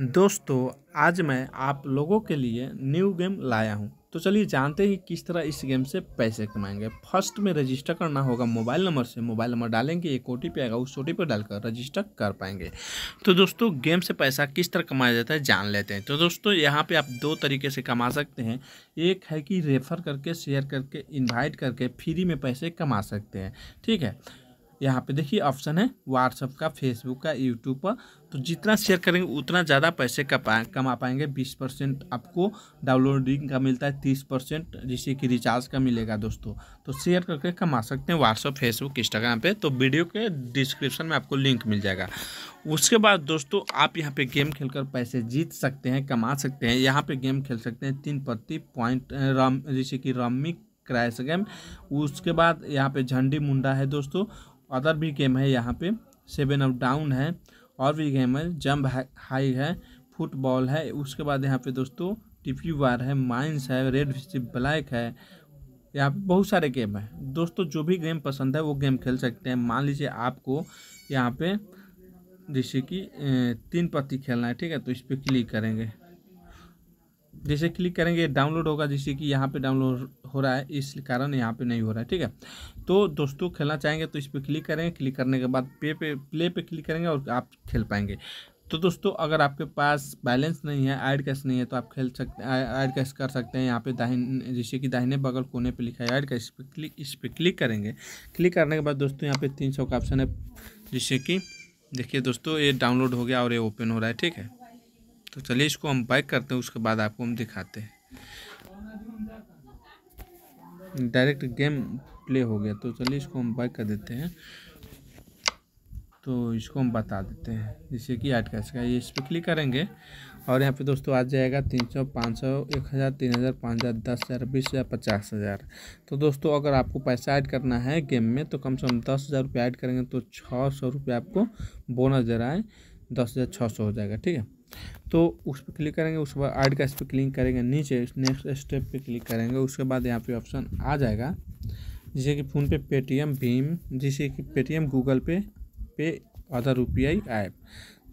दोस्तों आज मैं आप लोगों के लिए न्यू गेम लाया हूँ तो चलिए जानते हैं किस तरह इस गेम से पैसे कमाएंगे फर्स्ट में रजिस्टर करना होगा मोबाइल नंबर से मोबाइल नंबर डालेंगे एक ओ आएगा उस ओ डालकर रजिस्टर कर पाएंगे तो दोस्तों गेम से पैसा किस तरह कमाया जाता है जान लेते हैं तो दोस्तों यहाँ पे आप दो तरीके से कमा सकते हैं एक है कि रेफर करके शेयर करके इन्वाइट करके फ्री में पैसे कमा सकते हैं ठीक है यहाँ पे देखिए ऑप्शन है व्हाट्सअप का फेसबुक का यूट्यूब पर तो जितना शेयर करेंगे उतना ज़्यादा पैसे कमा कमा पाएंगे बीस परसेंट आपको डाउनलोडिंग का मिलता है तीस परसेंट जिससे कि रिचार्ज का मिलेगा दोस्तों तो शेयर करके कमा सकते हैं व्हाट्सअप फेसबुक इंस्टाग्राम पे तो वीडियो के डिस्क्रिप्शन में आपको लिंक मिल जाएगा उसके बाद दोस्तों आप यहाँ पे गेम खेल पैसे जीत सकते हैं कमा सकते हैं यहाँ पर गेम खेल सकते हैं तीन प्रति पॉइंट रम जैसे कि रमिक क्रैश गेम उसके बाद यहाँ पे झंडी मुंडा है दोस्तों अदर भी गेम है यहाँ पे सेवन अप डाउन है और भी गेम है जंप हाई है फुटबॉल है उसके बाद यहाँ पे दोस्तों टिफ्यू वार है माइंस है रेड ब्लैक है यहाँ पे बहुत सारे गेम है दोस्तों जो भी गेम पसंद है वो गेम खेल सकते हैं मान लीजिए आपको यहाँ पे जैसे कि तीन पत्ती खेलना है ठीक है तो इस पर क्लिक करेंगे जैसे क्लिक करेंगे डाउनलोड होगा जैसे कि यहाँ पे डाउनलोड हो रहा है इस कारण यहाँ पे नहीं हो रहा है ठीक है तो दोस्तों खेलना चाहेंगे तो इस पर क्लिक करेंगे क्लिक करने के बाद पे पे प्ले पे क्लिक करेंगे और आप खेल पाएंगे तो दोस्तों अगर आपके पास बैलेंस नहीं है ऐड कैश नहीं है तो आप खेल सकते ऐड कैश कर सकते हैं यहाँ पे दाहिन जैसे कि दाहिने बगल कोने पे लिखा है ऐड कैश पे क्लिक इस पर क्लिक करेंगे क्लिक करने के बाद दोस्तों यहाँ पे तीन सौ का ऑप्शन है जिससे कि देखिए दोस्तों ये डाउनलोड हो गया और ये ओपन हो रहा है ठीक है तो चलिए इसको हम पैक करते हैं उसके बाद आपको हम दिखाते हैं डायरेक्ट गेम प्ले हो गया तो चलिए इसको हम पैक कर देते हैं तो इसको हम बता देते हैं जैसे कि ऐड कर सकें ये इस पर क्लिक करेंगे और यहाँ पे दोस्तों आ जाएगा तीन सौ पाँच सौ एक हज़ार तीन हज़ार पाँच हज़ार दस हज़ार बीस हज़ार पचास हज़ार तो दोस्तों अगर आपको पैसा ऐड करना है गेम में तो कम से कम दस हज़ार रुपये ऐड करेंगे तो छः सौ रुपये आपको बोनस दे रहा है दस हज़ार छः सौ हो जाएगा ठीक है तो उस पर क्लिक करेंगे उसके बाद आर्ट इस पर क्लिक करेंगे नीचे नेक्स्ट स्टेप पे क्लिक करेंगे उसके बाद यहाँ पे ऑप्शन आ जाएगा जैसे कि फ़ोनपे पेटीएम भीम जैसे कि पेटीएम गूगल पे पे अदर यू पी ऐप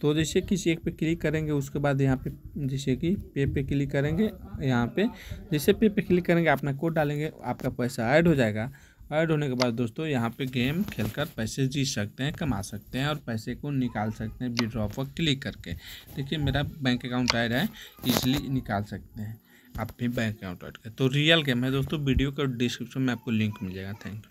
तो जैसे कि चेक पे क्लिक करेंगे उसके बाद यहाँ पे जैसे कि पे पे क्लिक करेंगे यहाँ पे जैसे पे पे क्लिक करेंगे अपना कोड डालेंगे आपका पैसा ऐड हो जाएगा ऐड होने के बाद दोस्तों यहाँ पे गेम खेलकर पैसे जीत सकते हैं कमा सकते हैं और पैसे को निकाल सकते हैं विड्रॉ पर क्लिक करके देखिए मेरा बैंक अकाउंट ऐड है इजीली निकाल सकते हैं आप भी बैंक अकाउंट ऐड कर तो रियल गेम है दोस्तों वीडियो का डिस्क्रिप्शन में आपको लिंक मिल जाएगा थैंक यू